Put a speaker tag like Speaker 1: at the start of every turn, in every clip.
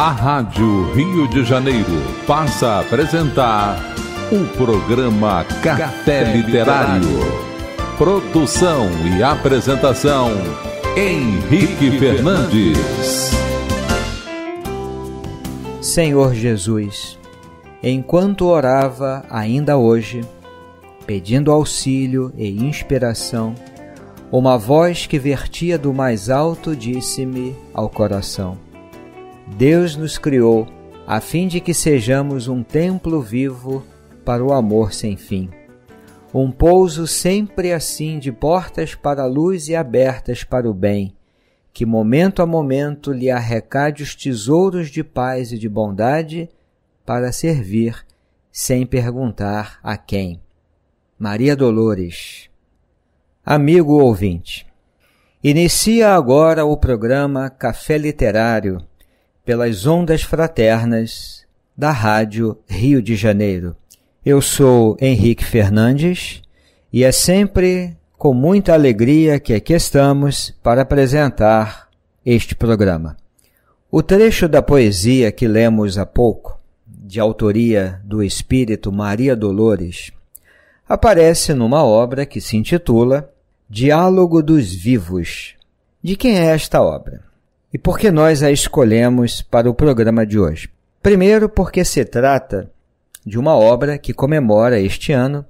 Speaker 1: A Rádio Rio de Janeiro passa a apresentar o programa Café Literário. Produção e apresentação Henrique Fernandes. Senhor Jesus, enquanto orava ainda hoje, pedindo auxílio e inspiração, uma voz que vertia do mais alto disse-me ao coração: Deus nos criou a fim de que sejamos um templo vivo para o amor sem fim. Um pouso sempre assim de portas para a luz e abertas para o bem, que momento a momento lhe arrecade os tesouros de paz e de bondade para servir sem perguntar a quem. Maria Dolores. Amigo ouvinte, inicia agora o programa Café Literário pelas ondas fraternas da Rádio Rio de Janeiro. Eu sou Henrique Fernandes e é sempre com muita alegria que aqui estamos para apresentar este programa. O trecho da poesia que lemos há pouco, de autoria do espírito Maria Dolores, aparece numa obra que se intitula Diálogo dos Vivos. De quem é esta obra? e por que nós a escolhemos para o programa de hoje. Primeiro, porque se trata de uma obra que comemora este ano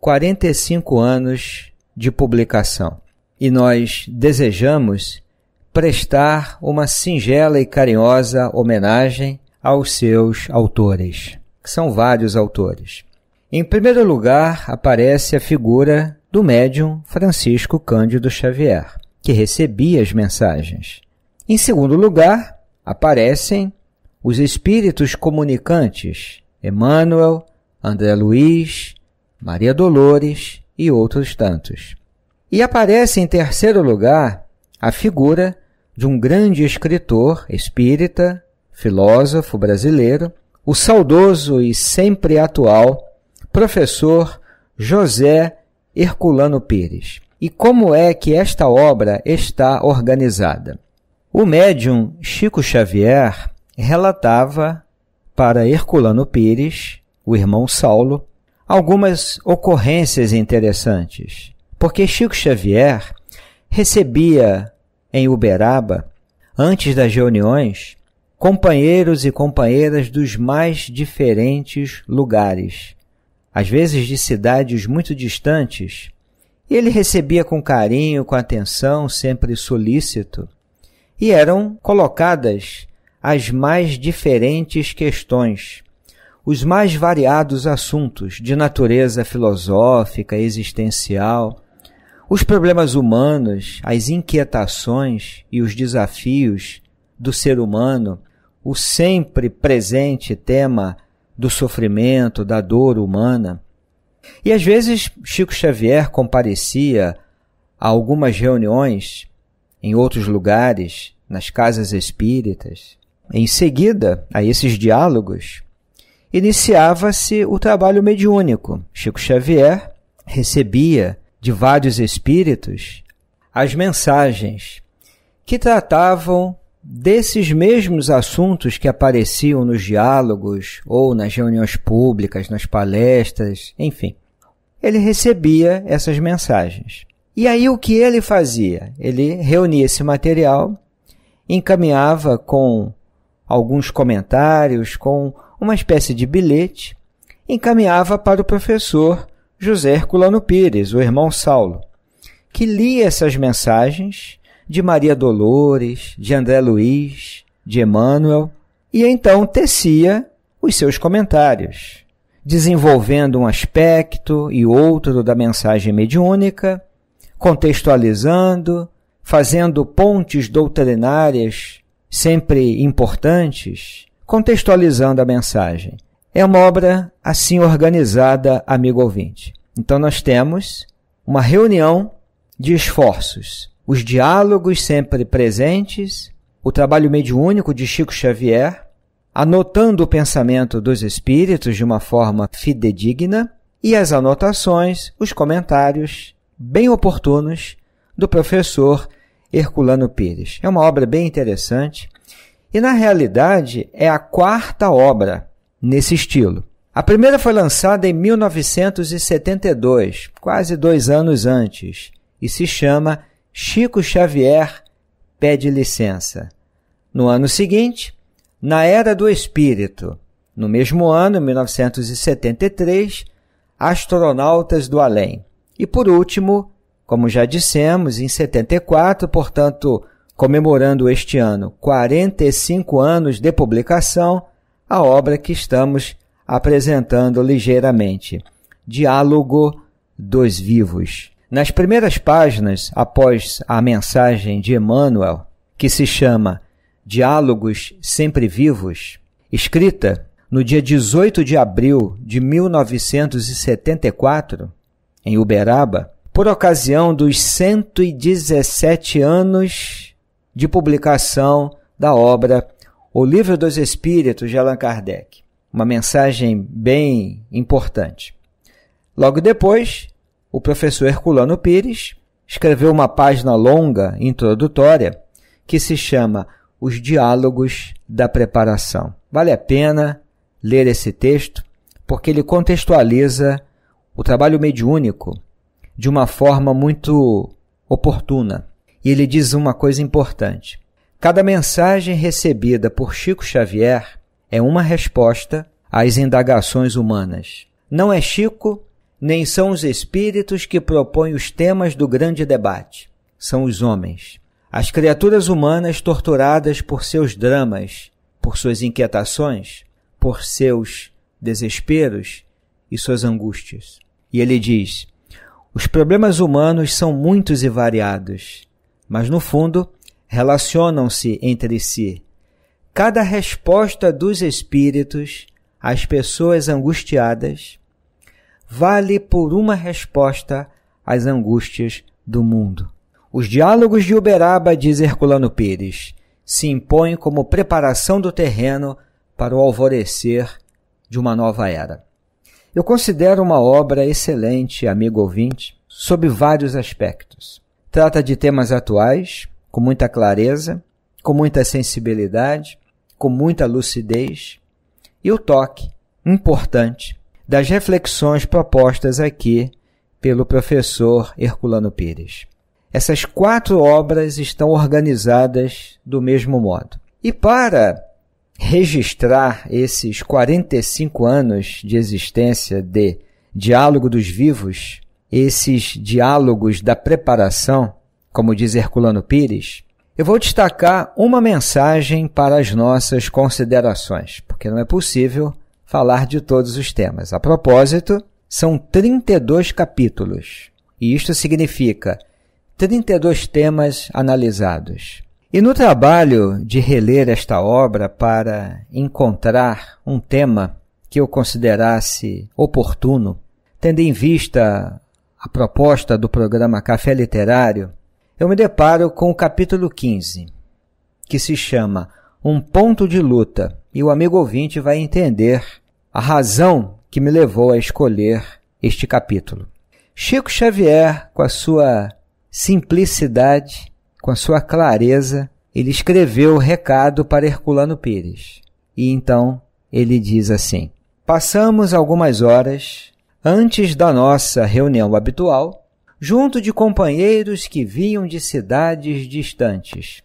Speaker 1: 45 anos de publicação e nós desejamos prestar uma singela e carinhosa homenagem aos seus autores, que são vários autores. Em primeiro lugar, aparece a figura do médium Francisco Cândido Xavier, que recebia as mensagens. Em segundo lugar, aparecem os espíritos comunicantes, Emmanuel, André Luiz, Maria Dolores e outros tantos. E aparece em terceiro lugar a figura de um grande escritor espírita, filósofo brasileiro, o saudoso e sempre atual professor José Herculano Pires. E como é que esta obra está organizada? O médium Chico Xavier relatava para Herculano Pires, o irmão Saulo, algumas ocorrências interessantes, porque Chico Xavier recebia em Uberaba, antes das reuniões, companheiros e companheiras dos mais diferentes lugares, às vezes de cidades muito distantes, e ele recebia com carinho, com atenção, sempre solícito e eram colocadas as mais diferentes questões, os mais variados assuntos de natureza filosófica, existencial, os problemas humanos, as inquietações e os desafios do ser humano, o sempre presente tema do sofrimento, da dor humana. E às vezes Chico Xavier comparecia a algumas reuniões em outros lugares, nas casas espíritas. Em seguida a esses diálogos, iniciava-se o trabalho mediúnico. Chico Xavier recebia de vários espíritos as mensagens que tratavam desses mesmos assuntos que apareciam nos diálogos ou nas reuniões públicas, nas palestras, enfim. Ele recebia essas mensagens. E aí o que ele fazia? Ele reunia esse material, encaminhava com alguns comentários, com uma espécie de bilhete, encaminhava para o professor José Herculano Pires, o irmão Saulo, que lia essas mensagens de Maria Dolores, de André Luiz, de Emmanuel, e então tecia os seus comentários, desenvolvendo um aspecto e outro da mensagem mediúnica contextualizando, fazendo pontes doutrinárias sempre importantes, contextualizando a mensagem. É uma obra assim organizada, amigo ouvinte. Então nós temos uma reunião de esforços, os diálogos sempre presentes, o trabalho mediúnico de Chico Xavier, anotando o pensamento dos espíritos de uma forma fidedigna e as anotações, os comentários bem oportunos do professor Herculano Pires. É uma obra bem interessante e, na realidade, é a quarta obra nesse estilo. A primeira foi lançada em 1972, quase dois anos antes, e se chama Chico Xavier Pede Licença. No ano seguinte, Na Era do Espírito. No mesmo ano, 1973, Astronautas do Além. E por último, como já dissemos, em 74, portanto, comemorando este ano 45 anos de publicação, a obra que estamos apresentando ligeiramente, Diálogo dos Vivos. Nas primeiras páginas, após a mensagem de Emmanuel, que se chama Diálogos Sempre Vivos, escrita no dia 18 de abril de 1974, em Uberaba, por ocasião dos 117 anos de publicação da obra O Livro dos Espíritos de Allan Kardec. Uma mensagem bem importante. Logo depois, o professor Herculano Pires escreveu uma página longa introdutória que se chama Os Diálogos da Preparação. Vale a pena ler esse texto porque ele contextualiza o trabalho mediúnico de uma forma muito oportuna. E ele diz uma coisa importante: cada mensagem recebida por Chico Xavier é uma resposta às indagações humanas. Não é Chico, nem são os espíritos que propõem os temas do grande debate, são os homens. As criaturas humanas torturadas por seus dramas, por suas inquietações, por seus desesperos e suas angústias. E ele diz: Os problemas humanos são muitos e variados, mas no fundo relacionam-se entre si. Cada resposta dos espíritos às pessoas angustiadas vale por uma resposta às angústias do mundo. Os diálogos de Uberaba, diz Herculano Pires, se impõem como preparação do terreno para o alvorecer de uma nova era. Eu considero uma obra excelente, amigo ouvinte, sob vários aspectos. Trata de temas atuais, com muita clareza, com muita sensibilidade, com muita lucidez e o toque importante das reflexões propostas aqui pelo professor Herculano Pires. Essas quatro obras estão organizadas do mesmo modo. E para registrar esses 45 anos de existência de Diálogo dos Vivos, esses diálogos da preparação, como diz Herculano Pires, eu vou destacar uma mensagem para as nossas considerações, porque não é possível falar de todos os temas. A propósito, são 32 capítulos, e isto significa 32 temas analisados. E no trabalho de reler esta obra para encontrar um tema que eu considerasse oportuno, tendo em vista a proposta do programa Café Literário, eu me deparo com o capítulo 15, que se chama Um Ponto de Luta, e o amigo ouvinte vai entender a razão que me levou a escolher este capítulo. Chico Xavier, com a sua simplicidade, com sua clareza, ele escreveu o recado para Herculano Pires. E então ele diz assim: Passamos algumas horas antes da nossa reunião habitual, junto de companheiros que vinham de cidades distantes.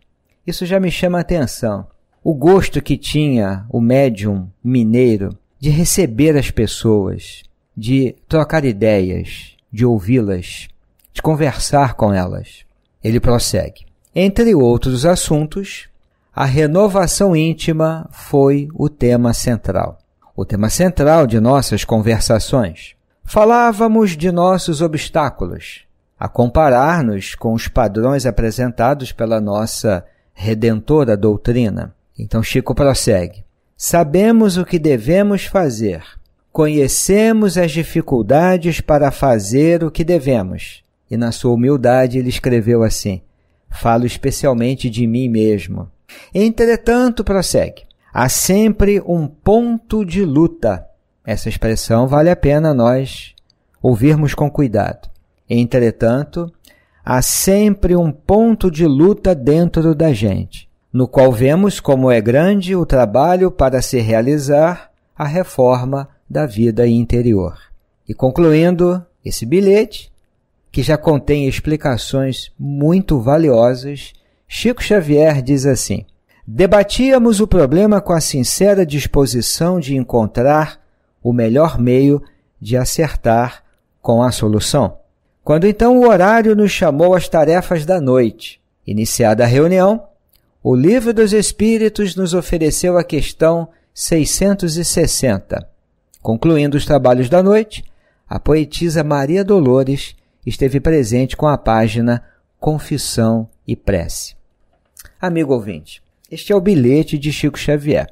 Speaker 1: Isso já me chama a atenção. O gosto que tinha o médium mineiro de receber as pessoas, de trocar ideias, de ouvi-las, de conversar com elas. Ele prossegue. Entre outros assuntos, a renovação íntima foi o tema central. O tema central de nossas conversações. Falávamos de nossos obstáculos, a comparar-nos com os padrões apresentados pela nossa redentora doutrina. Então Chico prossegue: Sabemos o que devemos fazer, conhecemos as dificuldades para fazer o que devemos. E na sua humildade ele escreveu assim: Falo especialmente de mim mesmo. Entretanto, prossegue, há sempre um ponto de luta. Essa expressão vale a pena nós ouvirmos com cuidado. Entretanto, há sempre um ponto de luta dentro da gente, no qual vemos como é grande o trabalho para se realizar a reforma da vida interior. E concluindo esse bilhete, que já contém explicações muito valiosas, Chico Xavier diz assim: Debatíamos o problema com a sincera disposição de encontrar o melhor meio de acertar com a solução. Quando então o horário nos chamou às tarefas da noite, iniciada a reunião, o Livro dos Espíritos nos ofereceu a questão 660. Concluindo os trabalhos da noite, a poetisa Maria Dolores esteve presente com a página Confissão e Prece. Amigo ouvinte, este é o bilhete de Chico Xavier.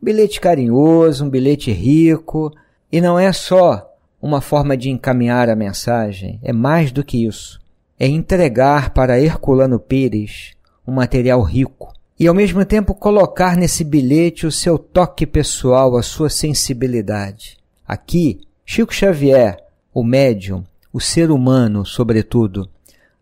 Speaker 1: Um bilhete carinhoso, um bilhete rico, e não é só uma forma de encaminhar a mensagem, é mais do que isso. É entregar para Herculano Pires um material rico e ao mesmo tempo colocar nesse bilhete o seu toque pessoal, a sua sensibilidade. Aqui, Chico Xavier, o médium, o ser humano, sobretudo,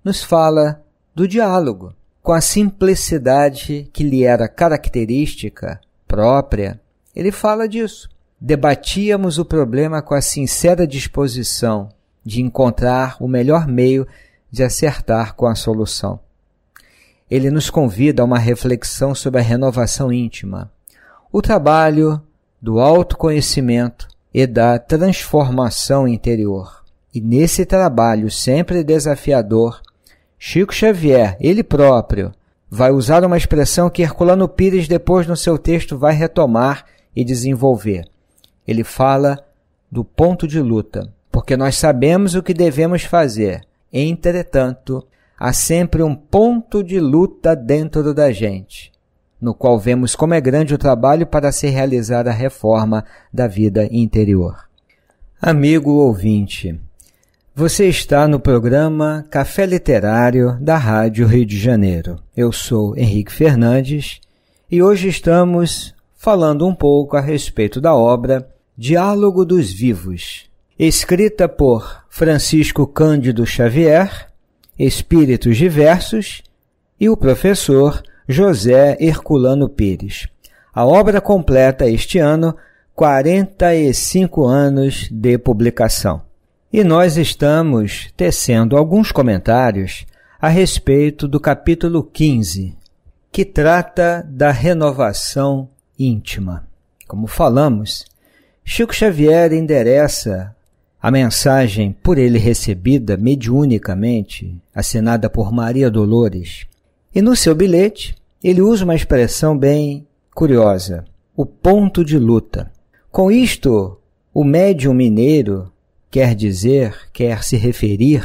Speaker 1: nos fala do diálogo. Com a simplicidade que lhe era característica, própria, ele fala disso. Debatíamos o problema com a sincera disposição de encontrar o melhor meio de acertar com a solução. Ele nos convida a uma reflexão sobre a renovação íntima, o trabalho do autoconhecimento e da transformação interior. E nesse trabalho sempre desafiador, Chico Xavier, ele próprio, vai usar uma expressão que Herculano Pires depois no seu texto vai retomar e desenvolver. Ele fala do ponto de luta, porque nós sabemos o que devemos fazer. Entretanto, há sempre um ponto de luta dentro da gente, no qual vemos como é grande o trabalho para se realizar a reforma da vida interior. Amigo ouvinte, você está no programa Café Literário da Rádio Rio de Janeiro. Eu sou Henrique Fernandes e hoje estamos falando um pouco a respeito da obra Diálogo dos Vivos, escrita por Francisco Cândido Xavier, Espíritos Diversos e o professor José Herculano Pires. A obra completa este ano 45 anos de publicação. E nós estamos tecendo alguns comentários a respeito do capítulo 15, que trata da renovação íntima. Como falamos, Chico Xavier endereça a mensagem por ele recebida mediunicamente, assinada por Maria Dolores. E no seu bilhete, ele usa uma expressão bem curiosa: o ponto de luta. Com isto, o médium mineiro quer dizer, quer se referir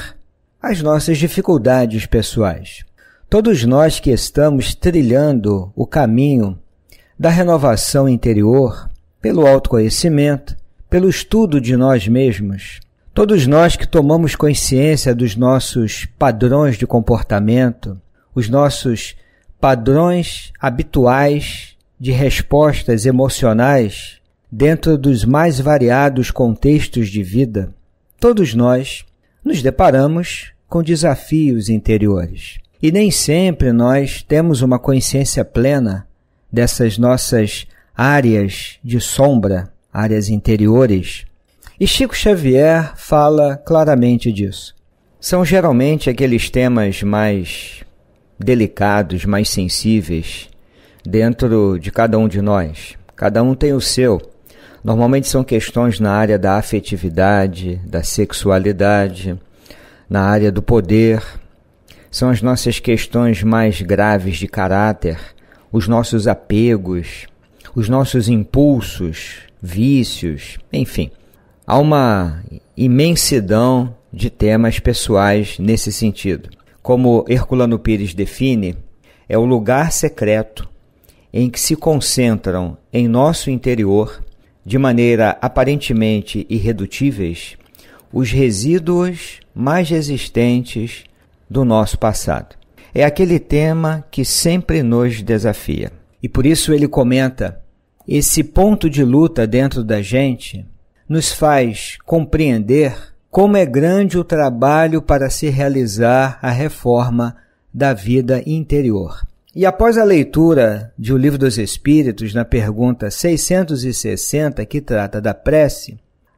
Speaker 1: às nossas dificuldades pessoais. Todos nós que estamos trilhando o caminho da renovação interior, pelo autoconhecimento, pelo estudo de nós mesmos, todos nós que tomamos consciência dos nossos padrões de comportamento, os nossos padrões habituais de respostas emocionais dentro dos mais variados contextos de vida, Todos nós nos deparamos com desafios interiores e nem sempre nós temos uma consciência plena dessas nossas áreas de sombra, áreas interiores. E Chico Xavier fala claramente disso. São geralmente aqueles temas mais delicados, mais sensíveis dentro de cada um de nós. Cada um tem o seu. Normalmente são questões na área da afetividade, da sexualidade, na área do poder. São as nossas questões mais graves de caráter, os nossos apegos, os nossos impulsos, vícios, enfim. Há uma imensidão de temas pessoais nesse sentido. Como Herculano Pires define, é o lugar secreto em que se concentram em nosso interior de maneira aparentemente irredutíveis os resíduos mais resistentes do nosso passado. É aquele tema que sempre nos desafia. E por isso ele comenta: esse ponto de luta dentro da gente nos faz compreender como é grande o trabalho para se realizar a reforma da vida interior. E após a leitura de O Livro dos Espíritos, na pergunta 660, que trata da prece,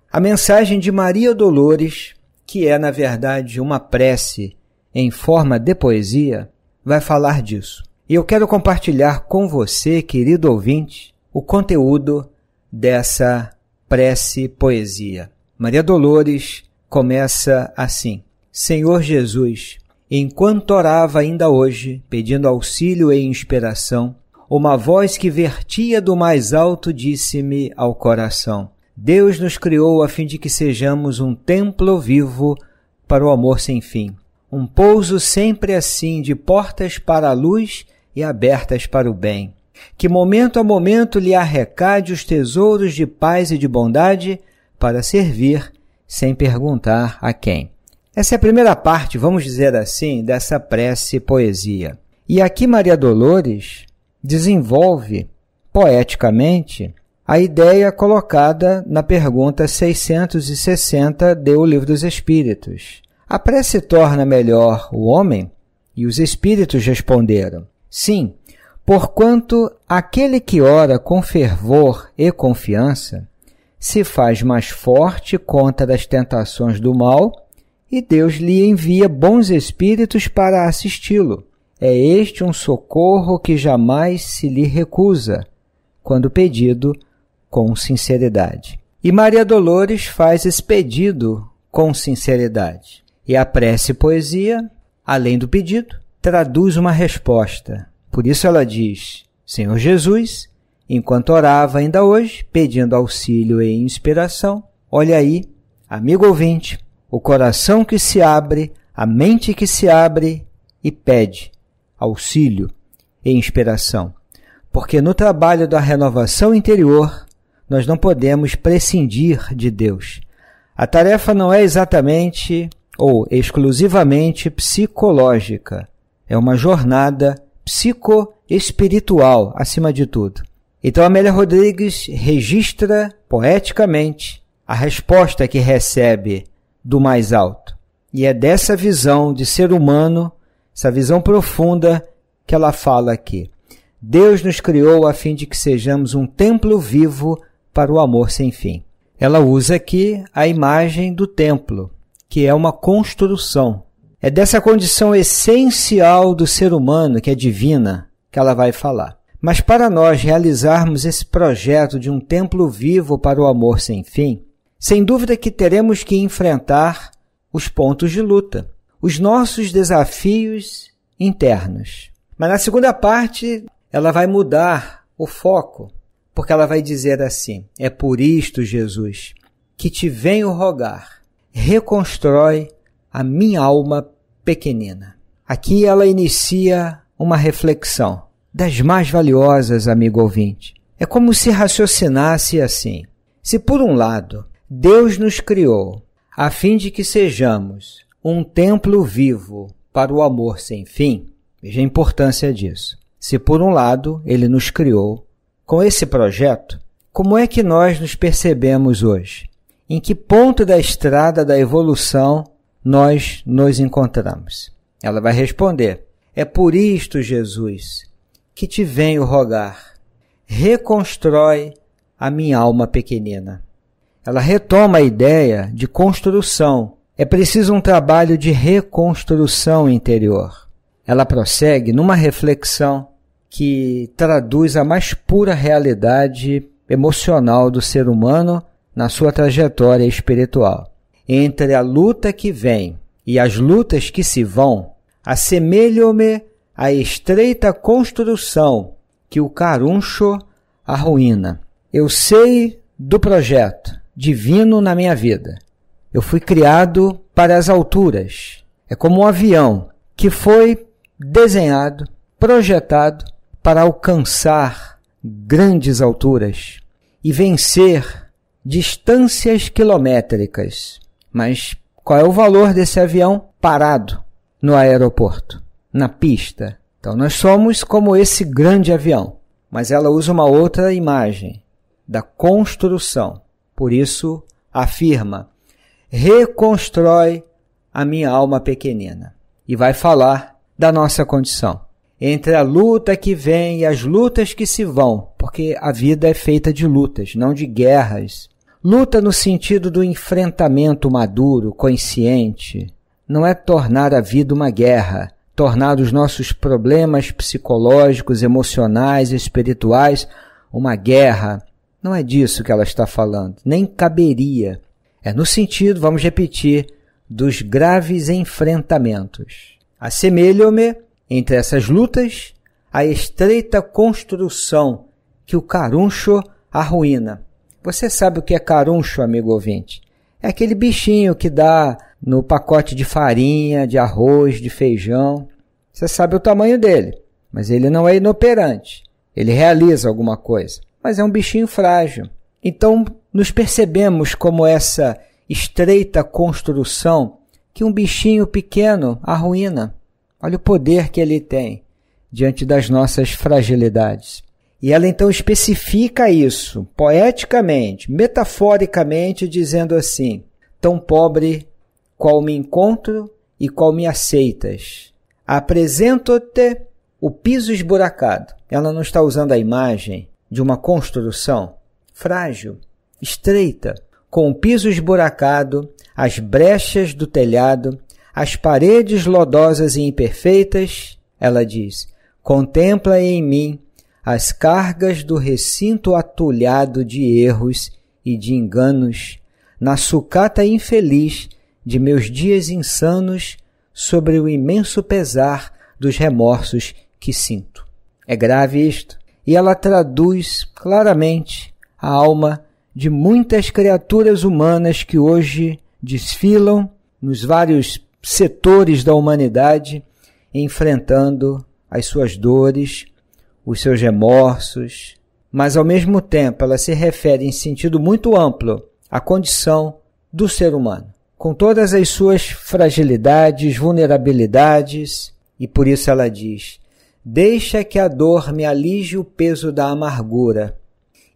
Speaker 1: a mensagem de Maria Dolores, que é, na verdade, uma prece em forma de poesia, vai falar disso. E eu quero compartilhar com você, querido ouvinte, o conteúdo dessa prece poesia. Maria Dolores começa assim: Senhor Jesus, Enquanto orava ainda hoje, pedindo auxílio e inspiração, uma voz que vertia do mais alto disse-me ao coração: Deus nos criou a fim de que sejamos um templo vivo para o amor sem fim. Um pouso sempre assim, de portas para a luz e abertas para o bem. Que momento a momento lhe arrecade os tesouros de paz e de bondade para servir sem perguntar a quem. Essa é a primeira parte, vamos dizer assim, dessa prece poesia. E aqui Maria Dolores desenvolve poeticamente a ideia colocada na pergunta 660 do Livro dos Espíritos. A prece torna melhor o homem? E os espíritos responderam: Sim, porquanto aquele que ora com fervor e confiança se faz mais forte contra as tentações do mal e Deus lhe envia bons espíritos para assisti-lo. É este um socorro que jamais se lhe recusa, quando pedido com sinceridade. E Maria Dolores faz esse pedido com sinceridade. E a prece poesia, além do pedido, traduz uma resposta. Por isso ela diz: Senhor Jesus, enquanto orava ainda hoje, pedindo auxílio e inspiração, olha aí, amigo ouvinte, o coração que se abre, a mente que se abre e pede auxílio e inspiração. Porque no trabalho da renovação interior, nós não podemos prescindir de Deus. A tarefa não é exatamente ou exclusivamente psicológica, é uma jornada psicoespiritual, acima de tudo. Então Amélia Rodrigues registra poeticamente a resposta que recebe do mais alto. E é dessa visão de ser humano, essa visão profunda, que ela fala aqui. Deus nos criou a fim de que sejamos um templo vivo para o amor sem fim. Ela usa aqui a imagem do templo, que é uma construção. É dessa condição essencial do ser humano, que é divina, que ela vai falar. Mas para nós realizarmos esse projeto de um templo vivo para o amor sem fim, sem dúvida que teremos que enfrentar os pontos de luta, os nossos desafios internos. Mas na segunda parte, ela vai mudar o foco, porque ela vai dizer assim: É por isto, Jesus, que te venho rogar, reconstrói a minha alma pequenina. Aqui ela inicia uma reflexão das mais valiosas, amigo ouvinte. É como se raciocinasse assim: se por um lado Deus nos criou a fim de que sejamos um templo vivo para o amor sem fim. Veja a importância disso. Se por um lado ele nos criou com esse projeto, como é que nós nos percebemos hoje? Em que ponto da estrada da evolução nós nos encontramos? Ela vai responder: É por isto, Jesus, que te venho rogar. Reconstrói a minha alma pequenina ela retoma a ideia de construção. É preciso um trabalho de reconstrução interior. Ela prossegue numa reflexão que traduz a mais pura realidade emocional do ser humano na sua trajetória espiritual. Entre a luta que vem e as lutas que se vão, assemelho-me à estreita construção que o caruncho arruína. Eu sei do projeto, divino na minha vida. Eu fui criado para as alturas. É como um avião que foi desenhado, projetado para alcançar grandes alturas e vencer distâncias quilométricas. Mas qual é o valor desse avião parado no aeroporto, na pista? Então nós somos como esse grande avião, mas ela usa uma outra imagem da construção. Por isso, afirma: reconstrói a minha alma pequenina. E vai falar da nossa condição. Entre a luta que vem e as lutas que se vão, porque a vida é feita de lutas, não de guerras. Luta no sentido do enfrentamento maduro, consciente. Não é tornar a vida uma guerra, tornar os nossos problemas psicológicos, emocionais, espirituais uma guerra, não é disso que ela está falando, nem caberia. É no sentido, vamos repetir, dos graves enfrentamentos. Assemelho-me, entre essas lutas, à estreita construção que o caruncho arruína. Você sabe o que é caruncho, amigo ouvinte? É aquele bichinho que dá no pacote de farinha, de arroz, de feijão. Você sabe o tamanho dele, mas ele não é inoperante. Ele realiza alguma coisa mas é um bichinho frágil. Então, nos percebemos como essa estreita construção que um bichinho pequeno arruína. Olha o poder que ele tem diante das nossas fragilidades. E ela então especifica isso poeticamente, metaforicamente, dizendo assim: Tão pobre qual me encontro e qual me aceitas. Apresento-te o piso esburacado. Ela não está usando a imagem de uma construção frágil, estreita, com o piso esburacado, as brechas do telhado, as paredes lodosas e imperfeitas, ela diz: Contempla em mim as cargas do recinto atulhado de erros e de enganos, na sucata infeliz de meus dias insanos, sobre o imenso pesar dos remorsos que sinto. É grave isto e ela traduz claramente a alma de muitas criaturas humanas que hoje desfilam nos vários setores da humanidade, enfrentando as suas dores, os seus remorsos, mas ao mesmo tempo ela se refere em sentido muito amplo à condição do ser humano, com todas as suas fragilidades, vulnerabilidades, e por isso ela diz: Deixa que a dor me alije o peso da amargura,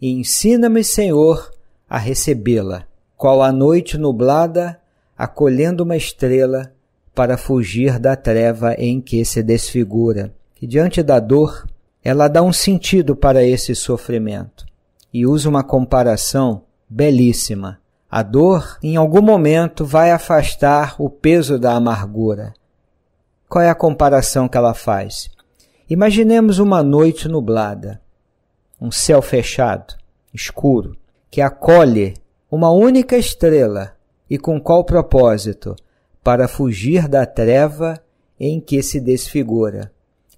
Speaker 1: e ensina-me, Senhor, a recebê-la, qual a noite nublada, acolhendo uma estrela, para fugir da treva em que se desfigura. E diante da dor, ela dá um sentido para esse sofrimento e usa uma comparação belíssima. A dor, em algum momento, vai afastar o peso da amargura. Qual é a comparação que ela faz? Imaginemos uma noite nublada, um céu fechado, escuro, que acolhe uma única estrela e com qual propósito? Para fugir da treva em que se desfigura.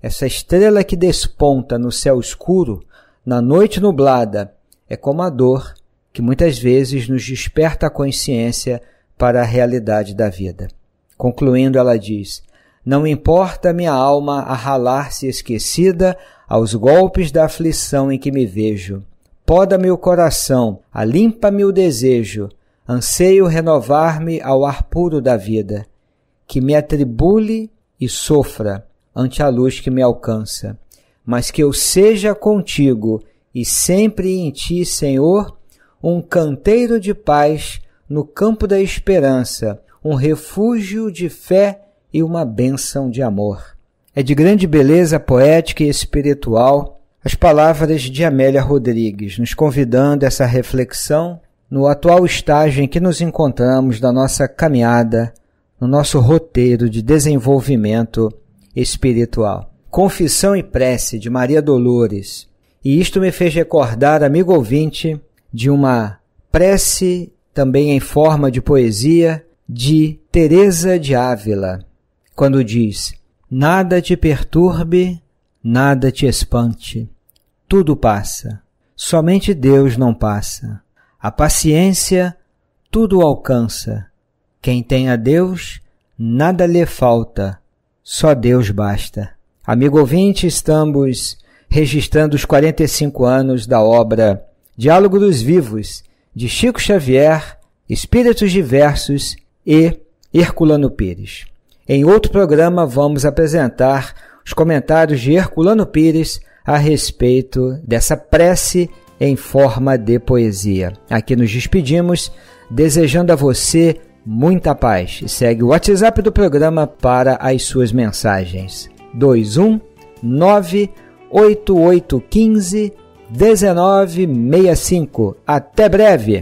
Speaker 1: Essa estrela que desponta no céu escuro, na noite nublada, é como a dor que muitas vezes nos desperta a consciência para a realidade da vida. Concluindo, ela diz: não importa minha alma a ralar se esquecida aos golpes da aflição em que me vejo. Poda-me o coração, alimpa-me o desejo, anseio renovar-me ao ar puro da vida, que me atribule e sofra ante a luz que me alcança, mas que eu seja contigo e sempre em ti, Senhor, um canteiro de paz no campo da esperança, um refúgio de fé e uma bênção de amor. É de grande beleza poética e espiritual as palavras de Amélia Rodrigues, nos convidando a essa reflexão no atual estágio em que nos encontramos da nossa caminhada, no nosso roteiro de desenvolvimento espiritual. Confissão e prece de Maria Dolores. E isto me fez recordar, amigo ouvinte, de uma prece também em forma de poesia de Teresa de Ávila, quando diz: Nada te perturbe, nada te espante. Tudo passa. Somente Deus não passa. A paciência tudo alcança. Quem tem a Deus, nada lhe falta. Só Deus basta. Amigo ouvinte, estamos registrando os 45 anos da obra Diálogo dos Vivos, de Chico Xavier, Espíritos Diversos e Herculano Pires. Em outro programa, vamos apresentar os comentários de Herculano Pires a respeito dessa prece em forma de poesia. Aqui nos despedimos, desejando a você muita paz. segue o WhatsApp do programa para as suas mensagens. 219 8815 1965. Até breve!